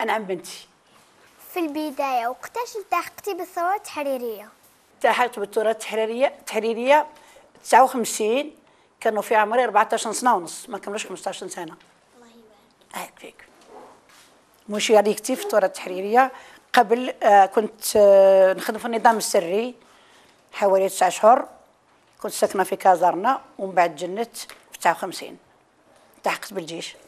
أنا عن بنتي في البداية وقتاش التحقتي بالثورة التحريرية؟ التحقت بالثورة التحريرية التحريرية 59 كانوا في عمري 14 سنة ونص ما كملوش 15 سنة الله يبارك هاك فيك غادي كتي في الثورة التحريرية قبل آه كنت آه نخدم في النظام السري حوالي 9 شهور كنت ساكنة في كازرنا ومن بعد جنت في 59 التحقت بالجيش